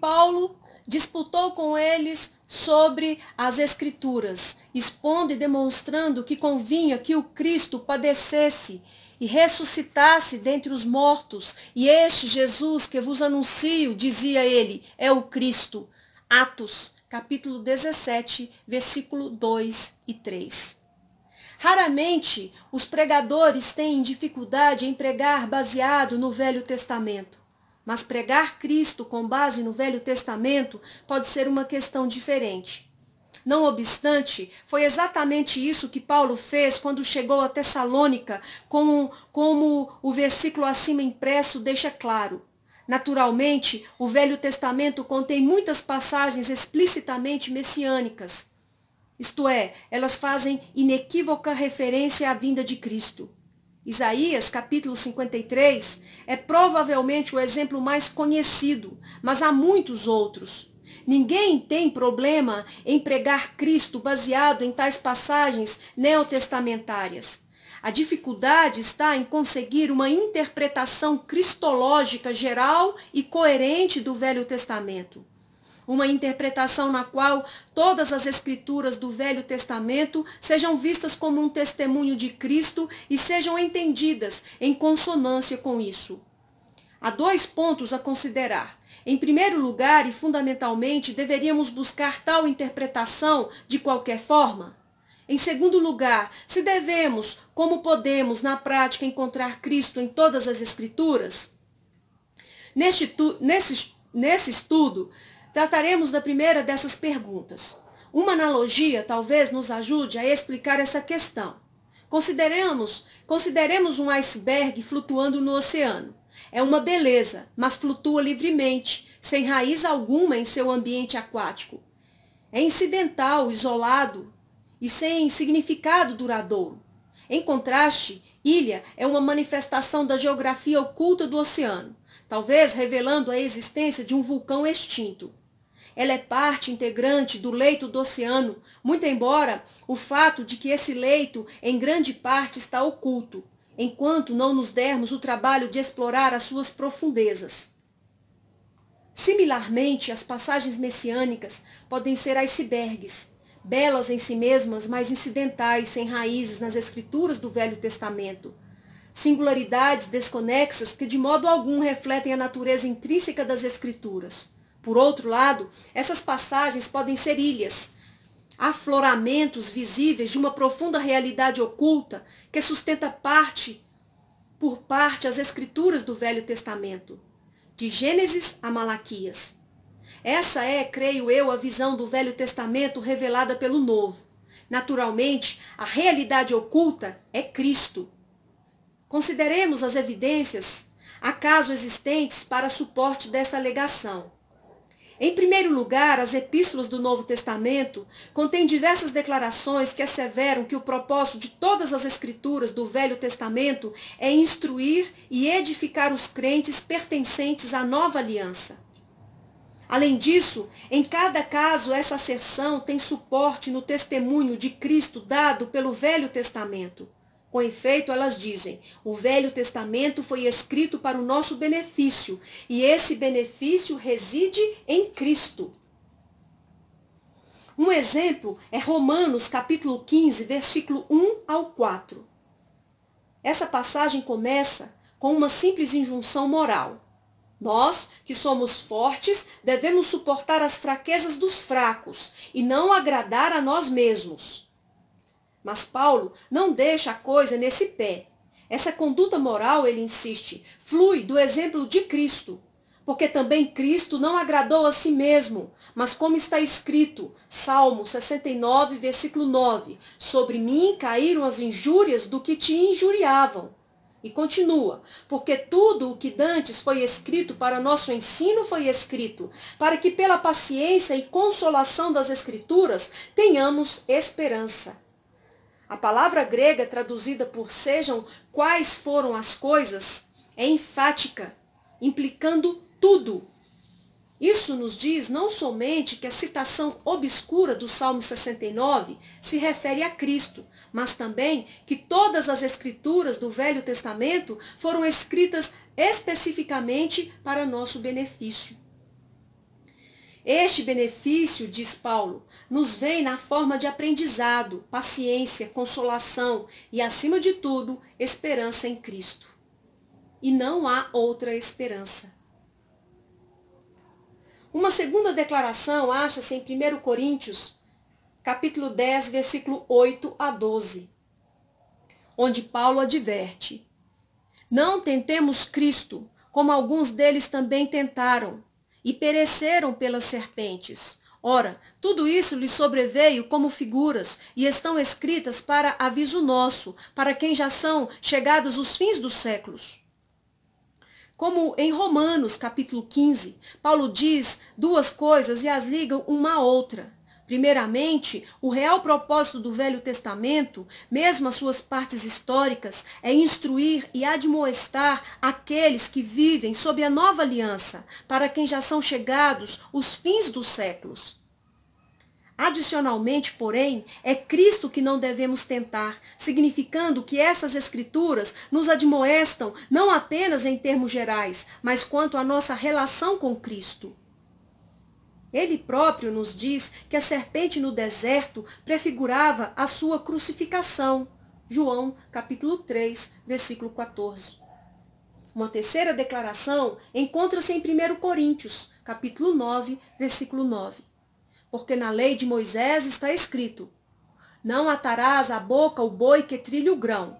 Paulo disputou com eles sobre as Escrituras, expondo e demonstrando que convinha que o Cristo padecesse e ressuscitasse dentre os mortos. E este Jesus que vos anuncio, dizia ele, é o Cristo. Atos, capítulo 17, versículo 2 e 3. Raramente os pregadores têm dificuldade em pregar baseado no Velho Testamento. Mas pregar Cristo com base no Velho Testamento pode ser uma questão diferente. Não obstante, foi exatamente isso que Paulo fez quando chegou a Tessalônica, como, como o versículo acima impresso deixa claro. Naturalmente, o Velho Testamento contém muitas passagens explicitamente messiânicas. Isto é, elas fazem inequívoca referência à vinda de Cristo. Isaías, capítulo 53, é provavelmente o exemplo mais conhecido, mas há muitos outros. Ninguém tem problema em pregar Cristo baseado em tais passagens neotestamentárias. A dificuldade está em conseguir uma interpretação cristológica geral e coerente do Velho Testamento uma interpretação na qual todas as escrituras do Velho Testamento sejam vistas como um testemunho de Cristo e sejam entendidas em consonância com isso. Há dois pontos a considerar. Em primeiro lugar e fundamentalmente, deveríamos buscar tal interpretação de qualquer forma? Em segundo lugar, se devemos, como podemos, na prática, encontrar Cristo em todas as Escrituras? Neste, nesse, nesse estudo, Trataremos da primeira dessas perguntas. Uma analogia talvez nos ajude a explicar essa questão. Consideremos, consideremos um iceberg flutuando no oceano. É uma beleza, mas flutua livremente, sem raiz alguma em seu ambiente aquático. É incidental, isolado e sem significado duradouro. Em contraste, ilha é uma manifestação da geografia oculta do oceano, talvez revelando a existência de um vulcão extinto ela é parte integrante do leito do oceano, muito embora o fato de que esse leito em grande parte está oculto, enquanto não nos dermos o trabalho de explorar as suas profundezas. Similarmente, as passagens messiânicas podem ser icebergs, belas em si mesmas, mas incidentais, sem raízes nas escrituras do Velho Testamento. Singularidades desconexas que de modo algum refletem a natureza intrínseca das escrituras. Por outro lado, essas passagens podem ser ilhas, afloramentos visíveis de uma profunda realidade oculta que sustenta parte por parte as escrituras do Velho Testamento, de Gênesis a Malaquias. Essa é, creio eu, a visão do Velho Testamento revelada pelo Novo. Naturalmente, a realidade oculta é Cristo. Consideremos as evidências, acaso existentes, para suporte desta alegação. Em primeiro lugar, as epístolas do Novo Testamento contêm diversas declarações que asseveram que o propósito de todas as escrituras do Velho Testamento é instruir e edificar os crentes pertencentes à nova aliança. Além disso, em cada caso, essa asserção tem suporte no testemunho de Cristo dado pelo Velho Testamento. Com efeito, elas dizem: o Velho Testamento foi escrito para o nosso benefício, e esse benefício reside em Cristo. Um exemplo é Romanos capítulo 15, versículo 1 ao 4. Essa passagem começa com uma simples injunção moral. Nós, que somos fortes, devemos suportar as fraquezas dos fracos e não agradar a nós mesmos. Mas Paulo não deixa a coisa nesse pé. Essa conduta moral, ele insiste, flui do exemplo de Cristo. Porque também Cristo não agradou a si mesmo, mas como está escrito, Salmo 69, versículo 9, sobre mim caíram as injúrias do que te injuriavam. E continua, porque tudo o que dantes foi escrito para nosso ensino foi escrito, para que pela paciência e consolação das Escrituras tenhamos esperança. A palavra grega traduzida por sejam quais foram as coisas é enfática, implicando tudo. Isso nos diz não somente que a citação obscura do Salmo 69 se refere a Cristo, mas também que todas as escrituras do Velho Testamento foram escritas especificamente para nosso benefício. Este benefício, diz Paulo, nos vem na forma de aprendizado, paciência, consolação e, acima de tudo, esperança em Cristo. E não há outra esperança. Uma segunda declaração acha-se em 1 Coríntios, capítulo 10, versículo 8 a 12, onde Paulo adverte: Não tentemos Cristo, como alguns deles também tentaram e pereceram pelas serpentes. Ora, tudo isso lhes sobreveio como figuras e estão escritas para aviso nosso, para quem já são chegados os fins dos séculos. Como em Romanos capítulo 15, Paulo diz duas coisas e as liga uma à outra. Primeiramente, o real propósito do Velho Testamento, mesmo as suas partes históricas, é instruir e admoestar aqueles que vivem sob a nova aliança, para quem já são chegados os fins dos séculos. Adicionalmente, porém, é Cristo que não devemos tentar, significando que essas escrituras nos admoestam não apenas em termos gerais, mas quanto à nossa relação com Cristo. Ele próprio nos diz que a serpente no deserto prefigurava a sua crucificação. João, capítulo 3, versículo 14. Uma terceira declaração encontra-se em 1 Coríntios, capítulo 9, versículo 9. Porque na lei de Moisés está escrito: Não atarás à boca o boi que trilha o grão.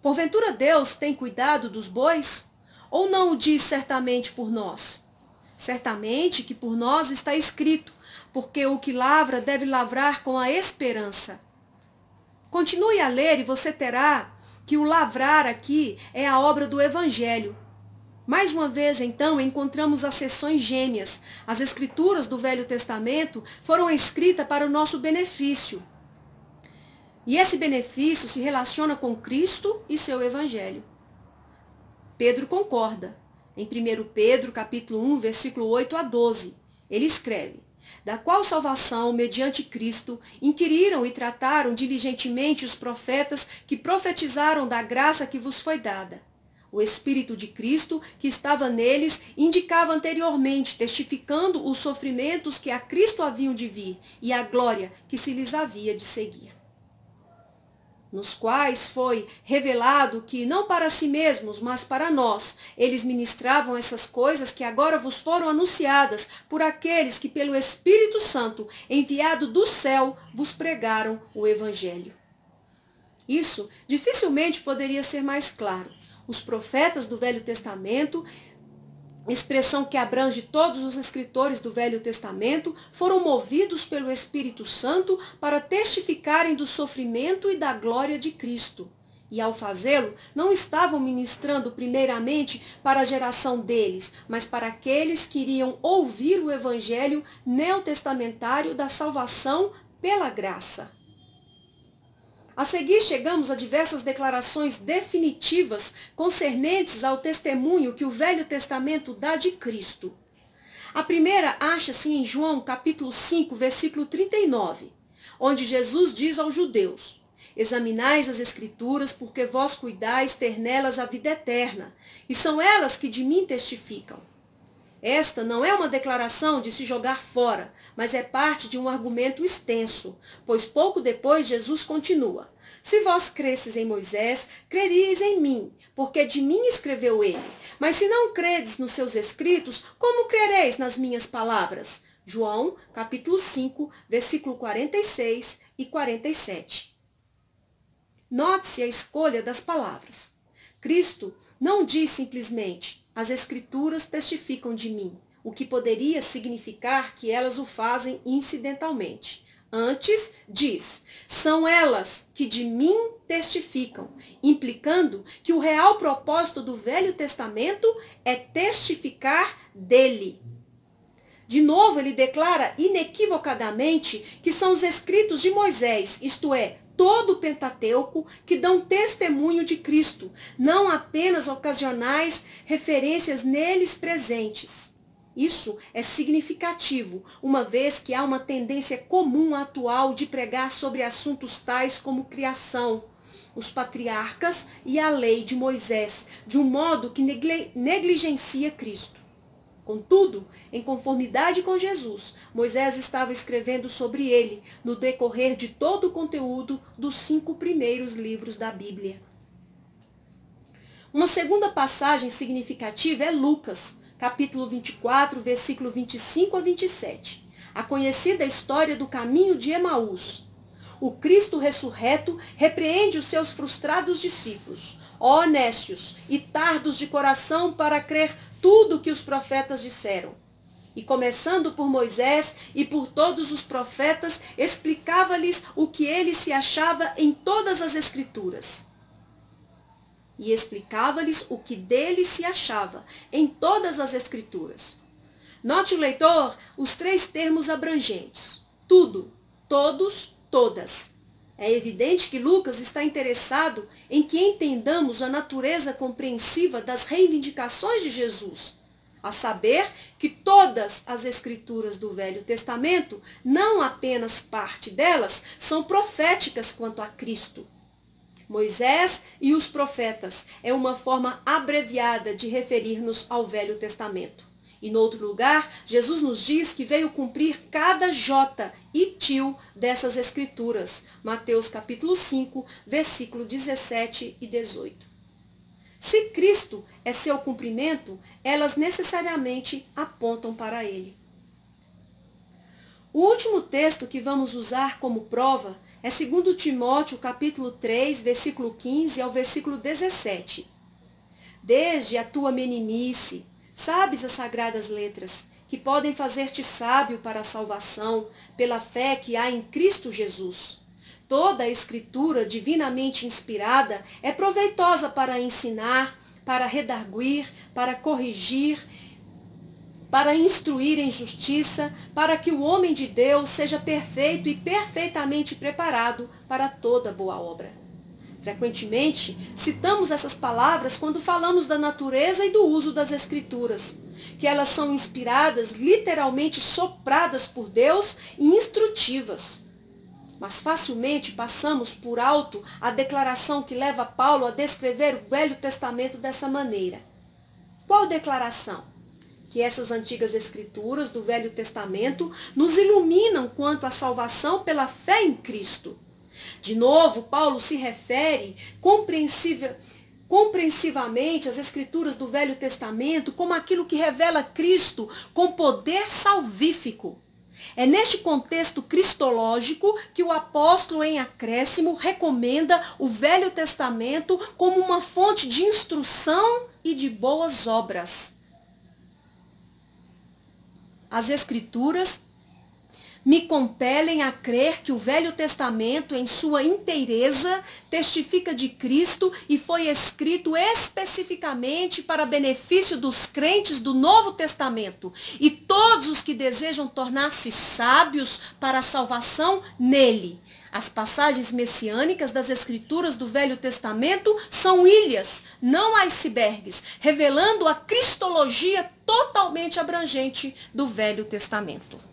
Porventura Deus tem cuidado dos bois? Ou não o diz certamente por nós? Certamente que por nós está escrito, porque o que lavra deve lavrar com a esperança. Continue a ler e você terá que o lavrar aqui é a obra do Evangelho. Mais uma vez, então, encontramos as sessões gêmeas. As escrituras do Velho Testamento foram escritas para o nosso benefício. E esse benefício se relaciona com Cristo e seu Evangelho. Pedro concorda. Em 1 Pedro, capítulo 1, versículo 8 a 12, ele escreve, da qual salvação, mediante Cristo, inquiriram e trataram diligentemente os profetas que profetizaram da graça que vos foi dada. O Espírito de Cristo, que estava neles, indicava anteriormente, testificando os sofrimentos que a Cristo haviam de vir e a glória que se lhes havia de seguir nos quais foi revelado que, não para si mesmos, mas para nós, eles ministravam essas coisas que agora vos foram anunciadas por aqueles que, pelo Espírito Santo, enviado do céu, vos pregaram o Evangelho. Isso dificilmente poderia ser mais claro. Os profetas do Velho Testamento expressão que abrange todos os escritores do Velho Testamento, foram movidos pelo Espírito Santo para testificarem do sofrimento e da glória de Cristo. E ao fazê-lo, não estavam ministrando primeiramente para a geração deles, mas para aqueles que iriam ouvir o evangelho neotestamentário da salvação pela graça. A seguir, chegamos a diversas declarações definitivas concernentes ao testemunho que o Velho Testamento dá de Cristo. A primeira acha-se em João capítulo 5, versículo 39, onde Jesus diz aos judeus, Examinais as Escrituras, porque vós cuidais ter nelas a vida eterna, e são elas que de mim testificam. Esta não é uma declaração de se jogar fora, mas é parte de um argumento extenso, pois pouco depois Jesus continua: Se vós cresces em Moisés, creríeis em mim, porque de mim escreveu ele. Mas se não credes nos seus escritos, como crereis nas minhas palavras? João, capítulo 5, versículo 46 e 47. Note-se a escolha das palavras. Cristo não diz simplesmente: as Escrituras testificam de mim, o que poderia significar que elas o fazem incidentalmente. Antes, diz, são elas que de mim testificam, implicando que o real propósito do Velho Testamento é testificar dele. De novo, ele declara inequivocadamente que são os escritos de Moisés, isto é, todo o Pentateuco que dão testemunho de Cristo, não apenas ocasionais referências neles presentes. Isso é significativo, uma vez que há uma tendência comum atual de pregar sobre assuntos tais como criação, os patriarcas e a lei de Moisés, de um modo que negligencia Cristo. Contudo, em conformidade com Jesus, Moisés estava escrevendo sobre ele no decorrer de todo o conteúdo dos cinco primeiros livros da Bíblia. Uma segunda passagem significativa é Lucas, capítulo 24, versículo 25 a 27, a conhecida história do caminho de Emaús. O Cristo ressurreto repreende os seus frustrados discípulos, Ó honestos e tardos de coração para crer tudo o que os profetas disseram. E começando por Moisés e por todos os profetas, explicava-lhes o que ele se achava em todas as Escrituras. E explicava-lhes o que dele se achava em todas as Escrituras. Note o leitor os três termos abrangentes: tudo, todos, todas. É evidente que Lucas está interessado em que entendamos a natureza compreensiva das reivindicações de Jesus, a saber que todas as escrituras do Velho Testamento, não apenas parte delas, são proféticas quanto a Cristo. Moisés e os profetas é uma forma abreviada de referir-nos ao Velho Testamento. E no outro lugar, Jesus nos diz que veio cumprir cada jota e tio dessas escrituras. Mateus capítulo 5, versículo 17 e 18. Se Cristo é seu cumprimento, elas necessariamente apontam para ele. O último texto que vamos usar como prova é 2 Timóteo capítulo 3, versículo 15 ao versículo 17. Desde a tua meninice, Sabes as sagradas letras, que podem fazer-te sábio para a salvação, pela fé que há em Cristo Jesus. Toda a escritura divinamente inspirada é proveitosa para ensinar, para redarguir, para corrigir, para instruir em justiça, para que o homem de Deus seja perfeito e perfeitamente preparado para toda boa obra. Frequentemente, citamos essas palavras quando falamos da natureza e do uso das escrituras, que elas são inspiradas, literalmente sopradas por Deus e instrutivas. Mas facilmente passamos por alto a declaração que leva Paulo a descrever o Velho Testamento dessa maneira. Qual declaração? que essas antigas escrituras do Velho Testamento nos iluminam quanto à salvação pela fé em Cristo. De novo, Paulo se refere compreensivamente às escrituras do Velho Testamento como aquilo que revela Cristo com poder salvífico. É neste contexto cristológico que o apóstolo em acréscimo recomenda o Velho Testamento como uma fonte de instrução e de boas obras. As Escrituras me compelem a crer que o Velho Testamento, em sua inteireza, testifica de Cristo e foi escrito especificamente para benefício dos crentes do Novo Testamento e todos os que desejam tornar-se sábios para a salvação nele. As passagens messiânicas das Escrituras do Velho Testamento são ilhas, não icebergs, revelando a cristologia totalmente abrangente do Velho Testamento.